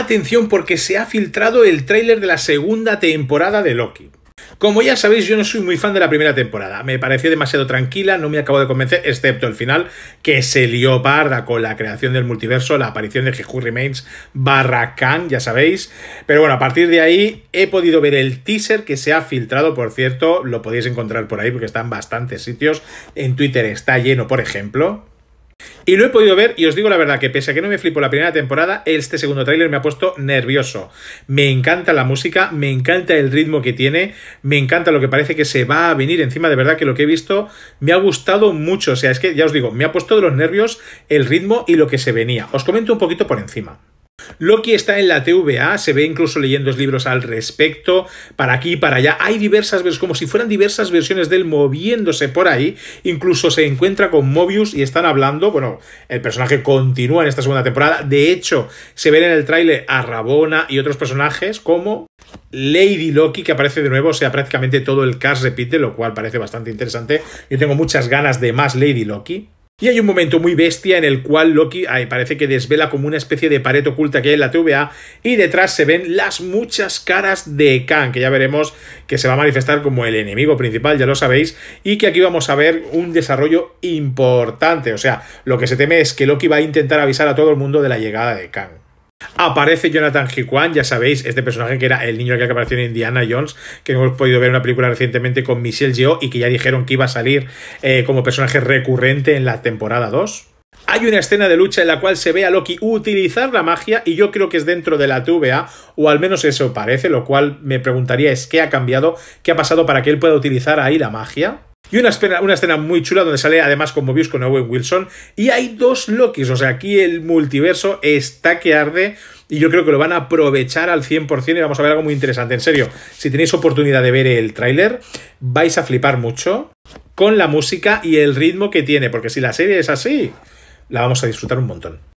atención porque se ha filtrado el tráiler de la segunda temporada de Loki. Como ya sabéis, yo no soy muy fan de la primera temporada. Me pareció demasiado tranquila, no me acabo de convencer, excepto el final, que se lió parda con la creación del multiverso, la aparición de Jehu Remains barra ya sabéis. Pero bueno, a partir de ahí he podido ver el teaser que se ha filtrado, por cierto, lo podéis encontrar por ahí porque están en bastantes sitios. En Twitter está lleno, por ejemplo. Y lo he podido ver y os digo la verdad que pese a que no me flipo la primera temporada, este segundo tráiler me ha puesto nervioso. Me encanta la música, me encanta el ritmo que tiene, me encanta lo que parece que se va a venir encima, de verdad que lo que he visto me ha gustado mucho, o sea, es que ya os digo, me ha puesto de los nervios el ritmo y lo que se venía. Os comento un poquito por encima. Loki está en la TVA, se ve incluso leyendo libros al respecto, para aquí y para allá. Hay diversas versiones, como si fueran diversas versiones de él moviéndose por ahí. Incluso se encuentra con Mobius y están hablando. Bueno, el personaje continúa en esta segunda temporada. De hecho, se ven en el tráiler a Rabona y otros personajes como Lady Loki, que aparece de nuevo. O sea, prácticamente todo el cast repite, lo cual parece bastante interesante. Yo tengo muchas ganas de más Lady Loki. Y hay un momento muy bestia en el cual Loki parece que desvela como una especie de pared oculta que hay en la TVA y detrás se ven las muchas caras de Khan. que ya veremos que se va a manifestar como el enemigo principal, ya lo sabéis, y que aquí vamos a ver un desarrollo importante. O sea, lo que se teme es que Loki va a intentar avisar a todo el mundo de la llegada de Khan. Aparece Jonathan Hikwan, ya sabéis, este personaje que era el niño que apareció en Indiana Jones, que hemos podido ver en una película recientemente con Michelle Yeoh y que ya dijeron que iba a salir eh, como personaje recurrente en la temporada 2. Hay una escena de lucha en la cual se ve a Loki utilizar la magia y yo creo que es dentro de la TVA, o al menos eso parece, lo cual me preguntaría es qué ha cambiado, qué ha pasado para que él pueda utilizar ahí la magia. Y una escena, muy chula donde sale además con Mobius con Owen Wilson. Y hay dos Lokis, o sea, aquí el multiverso está que arde. Y yo creo que lo van a aprovechar al 100% y vamos a ver algo muy interesante. En serio, si tenéis oportunidad de ver el tráiler, vais a flipar mucho con la música y el ritmo que tiene, porque si la serie es así, la vamos a disfrutar un montón.